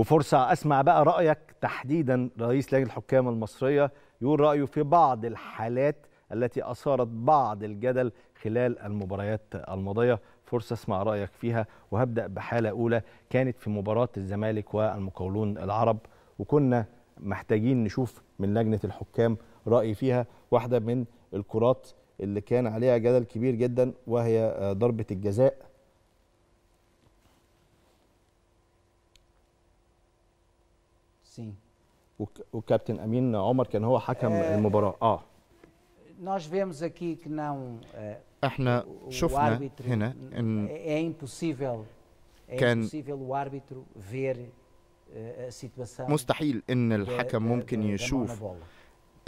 وفرصة أسمع بقى رأيك تحديدا رئيس لجنة الحكام المصرية يقول رأيه في بعض الحالات التي أثارت بعض الجدل خلال المباريات الماضية فرصة أسمع رأيك فيها وهبدأ بحالة أولى كانت في مباراة الزمالك والمقاولون العرب وكنا محتاجين نشوف من لجنة الحكام رأي فيها واحدة من الكرات اللي كان عليها جدل كبير جدا وهي ضربة الجزاء Sim. وكابتن امين عمر كان هو حكم آه المباراة. اه. Nós vemos aqui que não احنا شفنا هنا ان é impossível é كان impossível o árbitro ver a situação مستحيل ان الحكم ممكن يشوف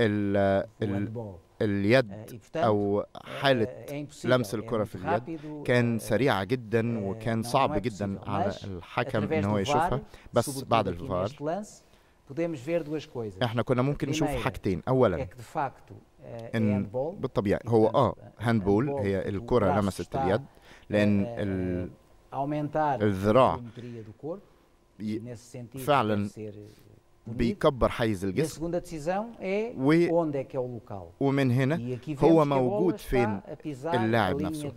ال ال اليد او حاله لمس الكره في اليد كان سريعه جدا وكان صعب جدا على الحكم ان هو يشوفها بس بعد الفار podemos ver duas coisas احنا كنا ممكن نشوف حاجتين اولا eh, ان بالطبيعي هو اه هاندبول هي الكره لمست اليد لان eh, eh, الذراع e, فعلا بيكبر حيز e الجسم و... ومن هنا e هو موجود فين اللاعب نفسه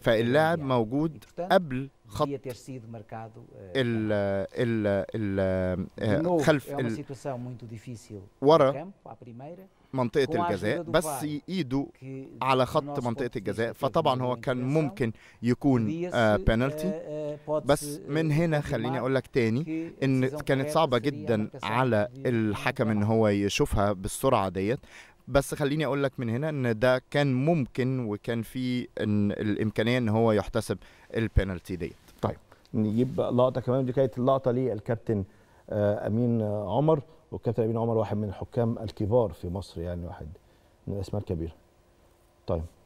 فاللاعب موجود قبل خط marcado eh, ال ال ال خلف ال ورا منطقة الجزاء بس ايده على خط منطقة الجزاء فطبعا هو كان ممكن يكون بنالتي آه، آه، آه، بس من eh, هنا خليني اقول لك تاني ان كانت صعبة جدا على الحكم ان هو يشوفها بالسرعة ديت بس خليني اقول لك من هنا ان ده كان ممكن وكان في إن الامكانيه ان هو يحتسب البينالتي ديت طيب نجيب لقطه كمان دي كانت اللقطه للكابتن آه، امين عمر والكابتن امين عمر واحد من الحكام الكبار في مصر يعني واحد من الاسماء الكبيره طيب